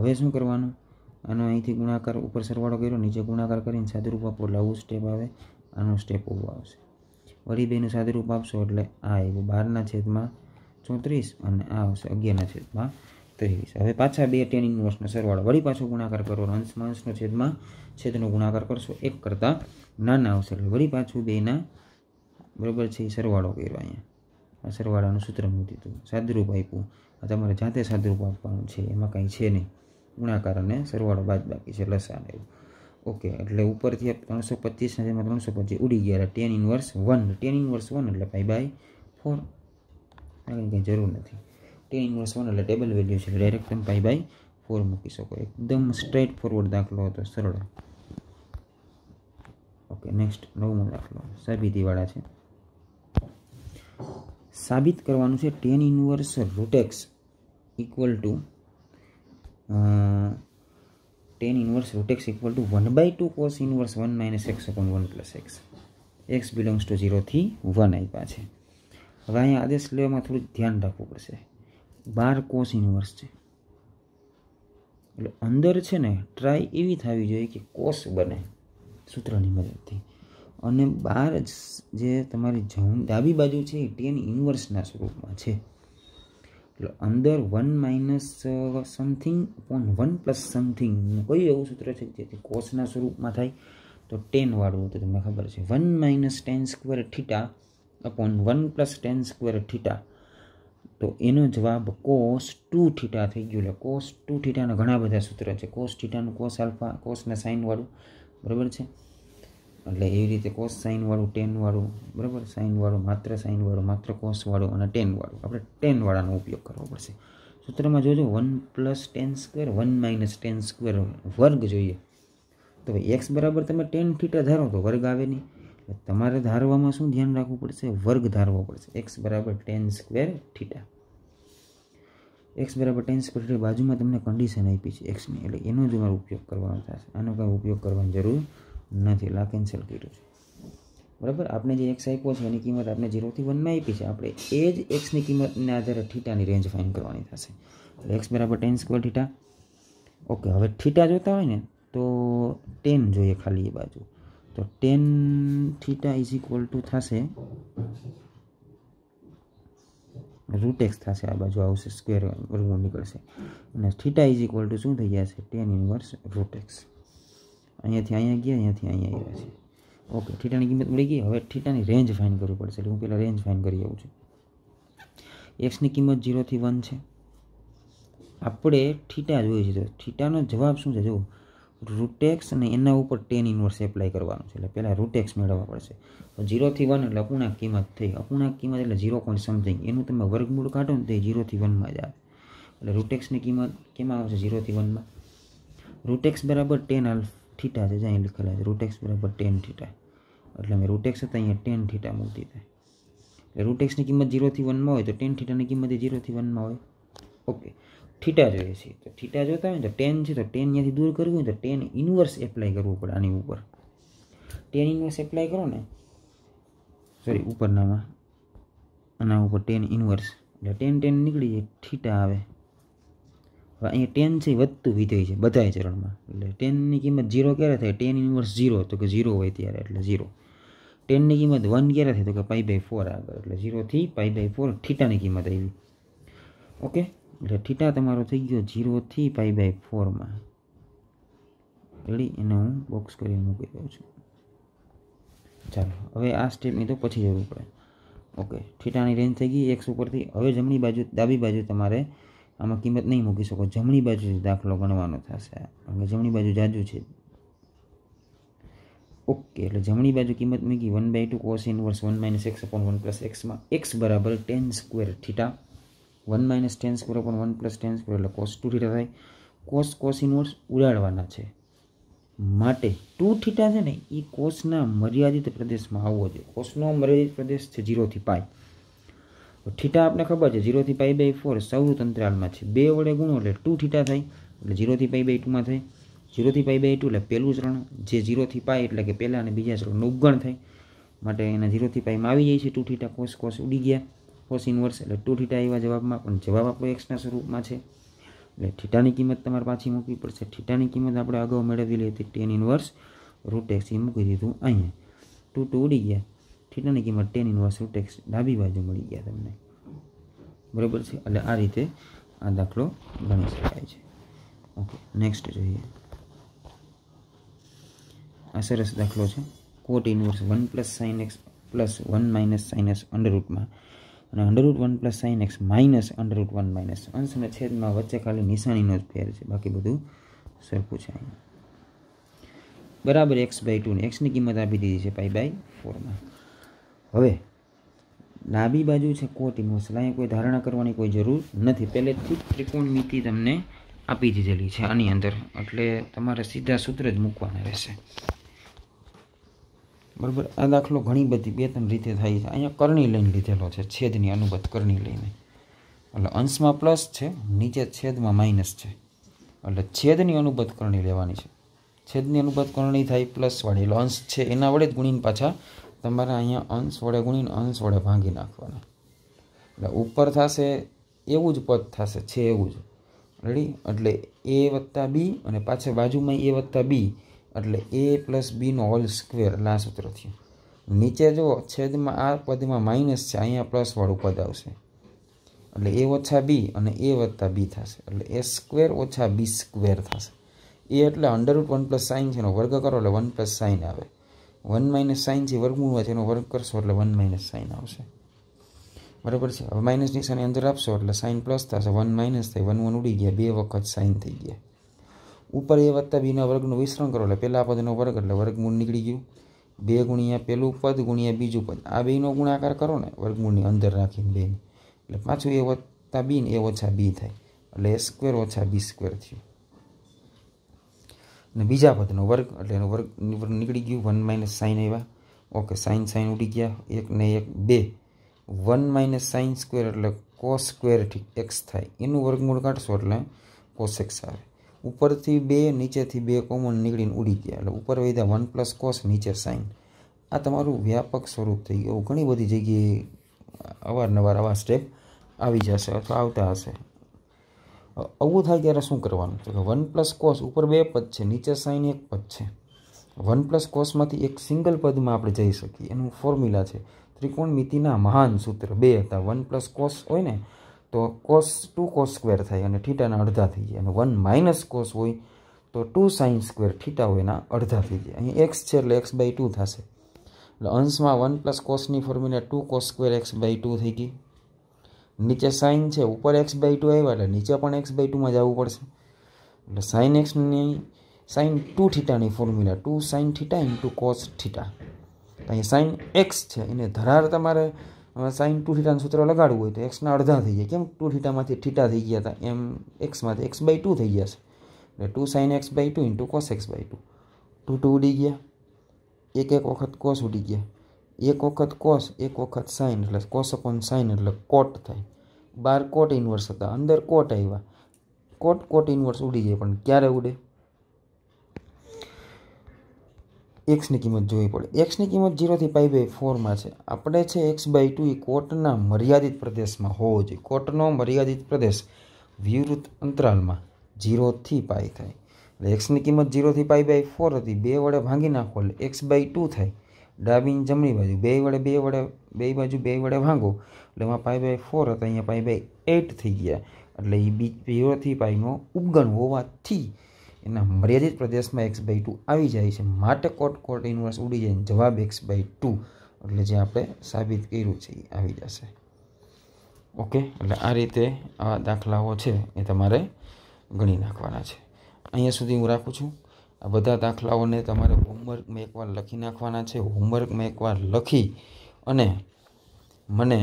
હવે શું કરવાનું આનો અહીંથી ગુણાકાર ઉપર સરવાળો કર્યો નીચે ગુણાકાર કરીને સાદુરૂપ આપો એટલે આવું સ્ટેપ આવે આનો સ્ટેપ ઓવો આવશે વળી બેનું સાદુરૂપ આપશો એટલે આ એવું બારના છેદમાં ચોત્રીસ અને આ આવશે અગિયારના છેદમાં ત્રેવીસ હવે પાછા બે ટેન ઇન્વર્સનો સરવાળો વળી પાછો ગુણાકાર કરો અંશમાં અંશનો છેદમાં છેદનો ગુણાકાર કરશો એક કરતાં નાના આવશે એટલે વળી પાછું બેના બરાબર છે એ સરવાળો કર્યો અહીંયા આ સરવાળાનું સૂત્ર મૂકી દીધું સાદુરૂપ આપ્યું આ તમારે જાતે સાદુરૂપ આપવાનું છે એમાં કંઈ છે નહીં ગુણાકાર અને સરવાળો બાદ બાકી છે લસાને એવું ઓકે એટલે ઉપરથી ત્રણસો પચીસ જેમાં ત્રણસો પચીસ ઉડી ગયા એટલે tan inverse one tan inverse one એટલે પાઈ બાય ફોર આગળ કંઈ જરૂર નથી ટેન ઇન્વર્સ વન એટલે ટેબલ વેલ્યુ છે ડાયરેક્ટ તમે પાઈ બાય ફોર મૂકી શકો એકદમ સ્ટ્રેટ ફોરવર્ડ દાખલો હતો સરળ ઓકે નેક્સ્ટ નવમો દાખલો સાબિતીવાળા છે સાબિત કરવાનું છે tan inverse root x equal to tan inverse root x equal to one by two cos inverse one minus x upon one plus x x belongs to ઝીરોથી વન આપ્યા છે હવે અહીંયા આદેશ લેવામાં થોડું ધ્યાન રાખવું પડશે બાર કોસ ઇન્વર્સ છે એટલે અંદર છે ને ટ્રાય એવી થવી જોઈએ કે કોસ બને સૂત્રની મદદથી અને બાર જે તમારી જમણ ડાબી બાજુ છે એ ટેન ઇન્વર્સના સ્વરૂપમાં છે એટલે અંદર one minus something upon one plus something કયું એવું સૂત્ર છે જેથી કોષના સ્વરૂપમાં થાય તો ટેનવાળું તો તમને ખબર છે one minus tan square theta upon one plus tan square theta તો એનો જવાબ કોસ ટુ થીટા થઈ ગયું એટલે કોસ ટુ થીટાના ઘણા બધા સૂત્ર છે કોસ થીટાનું કોસ આલ્ફા કોસના સાઇનવાળું બરાબર છે એટલે એવી રીતે કોસ સાઇનવાળું ટેનવાળું બરાબર સાઇનવાળું માત્ર સાઇનવાળું માત્ર કોસવાળું અને ટેનવાળું આપણે ટેનવાળાનો ઉપયોગ કરવો પડશે સૂત્રમાં જોજો one plus tan square one minus tan square વર્ગ જોઈએ તો ભાઈ એક્સ બરાબર તમે ટેન થીટા ધારો તો વર્ગ આવે નહીં તમારે ધારવામાં શું ધ્યાન રાખવું પડશે વર્ગ ધારવો પડશે એક્સ બરાબર ટેન સ્ક્વેર થીટા એક્સ બરાબર ટેન સ્ક્વેર બાજુમાં તમને કન્ડિશન આપી છે એક્સની એટલે એનો જ અમારો ઉપયોગ કરવાનો થશે આનો કાંઈ ઉપયોગ કરવાની જરૂર નથી લા કેન્સલ કર્યું છે બરાબર આપણે જે એક્સ આપ્યો છે એની કિંમત આપણે જીરોથી વનમાં આપી છે આપણે એ જ એક્સની કિંમતને આધારે ઠીટાની રેન્જ ફાઇન કરવાની થશે એટલે એક્સ બરાબર ટેન સ્ક્વેર થીટા ઓકે હવે ઠીટા જોતા હોય ને તો ટેન જોઈએ ખાલી એ બાજુ તો tan theta is equal to થશે રૂટ એક્સ થશે આ બાજુ આવશે સ્ક્વેર વર્ગમૂળ નીકળશે અને થીટા ઇઝ ઇક્વલ ટુ શું થઈ જશે ટેન ઇન્વર્સ રૂટ એક્સ અહીંયાથી અહીંયા ગયા અહીંયાથી અહીંયા આવ્યા છે ઓકે ઠીટાની કિંમત મળી ગઈ હવે ઠીટાની રેન્જ ફાઇન કરવી પડશે એટલે હું પહેલાં રેન્જ ફાઇન કરી આવું છું એક્સની કિંમત જીરોથી વન છે આપણે ઠીટા જોઈએ છીએ તો ઠીટાનો જવાબ શું છે જો રૂટેક્સ અને એના ઉપર ટેન ઇન્વર્સ એપ્લાય કરવાનું છે એટલે પહેલાં રૂટેક્સ મેળવવા પડશે જીરોથી વન એટલે અપૂર્ણાંક કિંમત થઈ અપૂર્ણાંક કિંમત એટલે ઝીરો પોઈન્ટ સમથિંગ એનું તમે વર્ગમૂળ કાઢો ને તો ઝીરોથી વનમાં જ આવે એટલે રૂટેક્સની કિંમત કેમાં આવશે ઝીરોથી વનમાં રૂટેક્સ બરાબર ટેન આલ્ફ थीटा है जहाँ लिखेल तो है रूट एक्स बराबर टेन थीटा एट मैं रूट एक्स था अँ टेन थीटा मूलती दीता है रूट एक्स की किमत जीरो थी वन में हो तो टेन थीटा की किमत जीरो थी वन में होके थीटा जो है तो थीटा जो है तो टेन है तो टेन यहाँ दूर करव तो टेन इनवर्स एप्लाय करव पड़े आनीर टेन इनवर्स एप्लाय करो ने सॉरी ऊपर आना टेन इनवर्स टेन टेन निकली थीटा आए હવે અહીંયા ટેન છે વધતું વિધેય છે બધાય ચરણમાં એટલે ટેનની કિંમત ઝીરો ક્યારે થાય ટેન ઇન્વર્સ ઝીરો તો કે ઝીરો હોય ત્યારે એટલે ઝીરો ટેનની કિંમત વન ક્યારે થાય તો કે પાઈ બાય ફોર આગળ એટલે ઝીરોથી પાઈ બાય ફોર થીટાની કિંમત આવી ઓકે એટલે થીટા તમારો થઈ ગયો ઝીરોથી પાઈ બાય ફોરમાં રેડી એને હું બોક્સ કરીને મૂકી દઉં છું ચાલો હવે આ સ્ટેપની તો પછી જરૂર પડે ઓકે થીટાની રેન્જ થઈ ગઈ એક્સ ઉપરથી હવે જમણી બાજુ ડાબી બાજુ તમારે આમાં કિંમત નહીં મૂકી શકો જમણી બાજુ દાખલો ગણવાનો થશે કારણ કે જમણી બાજુ જાજુ છે ઓકે એટલે જમણી બાજુ કિંમત મૂકી one by two cos inverse one minus x upon one plus એક્સમાં એક્સ બરાબર tan square theta one minus tan square upon one plus tan square એટલે કોસ ટુ થીટા થાય કોસ કોસ ઇનવર્સ ઉડાડવાના છે માટે ટુ થીટા છે ને એ કોષના મર્યાદિત પ્રદેશમાં આવવો જોઈએ કોષનો મર્યાદિત પ્રદેશ છે જીરોથી પાય થીટા આપણે ખબર છે ઝીરોથી પાઈ બાય ફોર સૌ અંતરાલમાં છે બે વડે ગુણો એટલે ટુ થીટા થાય એટલે ઝીરોથી પાઈ બાય ટુમાં થાય ઝીરોથી પાઈ બાય ટુ એટલે પહેલું ચરણ જે ઝીરોથી પાય એટલે કે પહેલાં અને બીજા ચરણ ઉપગણ થાય માટે એના ઝીરોથી પાઈમાં આવી જાય છે ટુ થીટા કોસ કોસ ઉડી ગયા કોસ ઇન્વર્સ એટલે ટુ થીટા એવા જવાબમાં પણ જવાબ આપણો એક્સના સ્વરૂપમાં છે એટલે થીટાની કિંમત તમારે પાછી મૂકવી પડશે થીટાની કિંમત આપણે અગાઉ મેળવેલી હતી ટેન ઇન્વર્સ રૂટ એક્સ મૂકી દીધું અહીંયા ટુ ટુ ઉડી ગયા થીટાની કિંમત ટેન ઇન્વર્સ ટેક્સ ડાબી બાજુ મળી ગયા તમને બરાબર છે એટલે આ રીતે આ દાખલો ગણી શકાય છે ઓકે નેક્સ્ટ જોઈએ આ સરસ દાખલો છે cot inverse one plus sine x plus one minus sine x અંડરરૂટમાં અને under root one plus sine x minus under root one minus અંશ અને છેદમાં વચ્ચે ખાલી નિશાનીનો જ ફેર છે બાકી બધું સરખું છે બરાબર એક્સ બાય ટુ ટુને એક્સની કિંમત આપી દીધી છે પાઈ બાય ફોરમાં હવે ડાબી બાજુ છે કોટ ઇમોશનલ અહીંયા કોઈ ધારણા કરવાની કોઈ જરૂર નથી પહેલેથી ત્રિકોણમિતિ તમને આપી દીધેલી છે આની અંદર એટલે તમારે સીધા સૂત્ર જ મૂકવાના રહેશે બરાબર આ દાખલો ઘણી બધી બે ત્રણ રીતે થાય છે અહીંયા કરણી લઈને લીધેલો છે છેદની અનુબદ્ધ કરણી લઈને એટલે અંશમાં પ્લસ છે નીચે છેદમાં માઇનસ છે એટલે છેદની અનુબદ્ધ કરણી લેવાની છે છેદની અનુબદ્ધ કરણી થાય પ્લસ વાળી એટલે અંશ છે એના વડે જ ગુણીને પાછા તમારે અહીંયા અંશ વડે ગુણીને અંશ વડે ભાંગી નાખવાના એટલે ઉપર થશે એવું જ પદ થશે છે એવું જ રેડી એટલે એ વત્તા બી અને પાછળ બાજુમાં એ વત્તા બી એટલે એ પ્લસ બીનો હોલ સ્ક્વેર એટલે આ સૂત્ર થયું નીચે જો છેદમાં આ પદમાં માઇનસ છે અહીંયા પ્લસવાળું પદ આવશે એટલે એ ઓછા બી અને એ વત્તા બી થશે એટલે એ સ્ક્વેર ઓછા બી સ્ક્વેર થશે એ એટલે under root one plus sine છે એનો વર્ગ કરો એટલે વન પ્લસ સાઇન આવે વન માઇનસ સાઇન જે વર્ગમૂળ હોય તેનો વર્ગ કરશો એટલે વન માઇનસ સાઇન આવશે બરાબર છે હવે માઇનસ નિશાની અંદર આપશો એટલે સાઇન પ્લસ થશે વન માઇનસ થાય વન વન ઉડી ગયા બે વખત સાઇન થઈ ગયા ઉપર એ વત્તા બીના વર્ગનું વિસ્તરણ કરો એટલે પહેલાં પદનો વર્ગ એટલે વર્ગમૂળ નીકળી ગયું બે ગુણ્યા પહેલું પદ ગુણ્યા બીજું પદ આ બેનો ગુણાકાર કરો ને વર્ગમૂળની અંદર રાખીને બેને એટલે પાછું એ વત્તા બીને એ ઓછા બી થાય એટલે એ સ્ક્વેર ઓછા બી સ્ક્વેર થયું ને બીજા પદનો વર્ગ એટલે એનો વર્ગ વર્ગ નીકળી ગયું વન માઇનસ સાઇન આવ્યા ઓકે સાઇન સાઇન ઉડી ગયા એક ને એક બે વન માઇનસ સાઇન સ્ક્વેર એટલે કોસ સ્ક્વેર એક્સ થાય એનું વર્ગમૂળ કાઢશો એટલે કોસ એક્સ આવે ઉપરથી બે નીચેથી બે કોમન નીકળીને ઉડી ગયા એટલે ઉપર વધ્યા વન પ્લસ કોસ નીચે સાઇન આ તમારું વ્યાપક સ્વરૂપ થઈ ગયું ઘણી બધી જગ્યાએ અવારનવાર આવા સ્ટેપ આવી જશે અથવા આવતા હશે આવું થાય ત્યારે શું કરવાનું તો કે વન પ્લસ કોસ ઉપર બે પદ છે નીચે સાઈન એક પદ છે વન પ્લસ કોસમાંથી એક સિંગલ પદમાં આપણે જઈ શકીએ એનું ફોર્મ્યુલા છે ત્રિકોણ મિતિના મહાન સૂત્ર બે હતા વન પ્લસ કોસ હોય ને તો કોસ ટુ કોસ સ્ક્વેર થાય અને ઠીટાના અડધા થઈ જાય અને વન માઇનસ કોસ હોય તો ટુ સાઇન સ્ક્વેર ઠીટા હોય એના અડધા થઈ જાય અહીં એક્સ છે એટલે એક્સ બાય ટુ થશે એટલે અંશમાં વન પ્લસ કોસની formula two cos square x by two થઈ ગઈ નીચે સાઇન છે ઉપર એક્સ બાય ટુ આવ્યા એટલે નીચે પણ એક્સ બાય ટુમાં જવું પડશે એટલે સાઇન એક્સની સાઇન ટુ થીટાની formula two sine theta in two cos theta અહીં સાઇન એક્સ છે એને ધરાર તમારે સાઇન ટુ થીટાનું સૂત્ર લગાડવું હોય તો એક્સના અડધા થઈ જાય કેમ ટુ થીટામાંથી થીટા થઈ ગયા હતા એમ એક્સમાંથી એક્સ બાય ટુ થઈ ગયા છે એટલે two sine x by two into cos x by two two two ઉડી ગયા એક એક વખત કોસ ઉડી ગયા એક વખત કોસ એક વખત સાઇન એટલે કોસ અપોન સાઇન એટલે કોટ થાય બાર કોટ ઇન્વર્સ હતા અંદર કોટ આવ્યા કોટ કોટ ઇન્વર્સ ઉડી જાય પણ ક્યારે ઉડે એક્સની કિંમત જોવી પડે એક્સની કિંમત જીરોથી પાઈ બાય ફોરમાં છે આપણે છે એક્સ બાય ટુ એ કોટના મર્યાદિત પ્રદેશમાં હોવો જોઈએ કોટનો મર્યાદિત પ્રદેશ વિવૃત અંતરાલમાં જીરોથી પાઈ થાય એટલે એક્સની કિંમત જીરોથી પાઈ બાય ફોર હતી બે વડે ભાંગી નાખો એટલે એક્સ બાય ટુ થાય ડાબી જમણી બાજુ બે વડે બે વડે બે બાજુ બે વડે ભાંગો એટલે એમાં પાઈ બાય ફોર હતા અહીંયા પાઈ બાય એટ થઈ ગયા એટલે એ બી ઝીરોથી પાઈનો ઉપગણ હોવાથી એના મર્યાદિત પ્રદેશમાં એક્સ બાય ટુ આવી જાય છે માટે કોટ કોટ ઇન્વર્સ ઉડી જાય જવાબ એક્સ બાય ટુ એટલે જે આપણે સાબિત કર્યું છે એ આવી જશે ઓકે એટલે આ રીતે આ દાખલાઓ છે એ તમારે ગણી નાખવાના છે અહીંયા સુધી હું રાખું છું આ બધા દાખલાઓને તમારે હોમવર્ક મેં એકવાર લખી નાખવાના છે હોમવર્ક મેં એકવાર લખી અને મને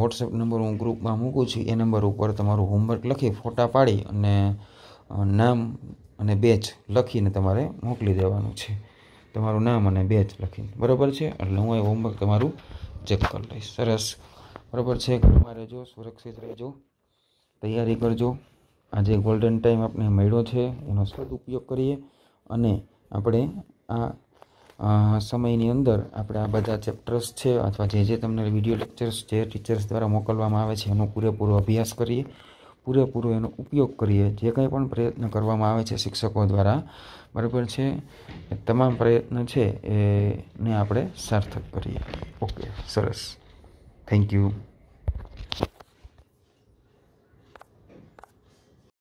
વોટ્સએપ નંબર હું ગ્રુપમાં મૂકું છું એ નંબર ઉપર તમારું હોમવર્ક લખી ફોટા પાડી અને નામ અને બેચ લખીને તમારે મોકલી દેવાનું છે તમારું નામ અને બેચ લખીને બરાબર છે એટલે હું એ હોમવર્ક તમારું ચેક કરી લઈશ સરસ બરાબર છે ઘરમાં રહેજો સુરક્ષિત રહેજો તૈયારી કરજો આ જે ગોલ્ડન ટાઈમ આપણે મળ્યો છે એનો સદુપયોગ કરીએ અને આપણે આ સમયની અંદર આપણે આ બધા ચેપ્ટર્સ છે અથવા જે જે તમને વિડીયો લેક્ચર્સ જે ટીચર્સ દ્વારા મોકલવામાં આવે છે એનો પૂરેપૂરો અભ્યાસ કરીએ પૂરેપૂરો એનો ઉપયોગ કરીએ જે કંઈ પણ પ્રયત્ન કરવામાં આવે છે શિક્ષકો દ્વારા બરાબર છે તમામ પ્રયત્ન છે એને આપણે સાર્થક કરીએ ઓકે સરસ થેન્ક યુ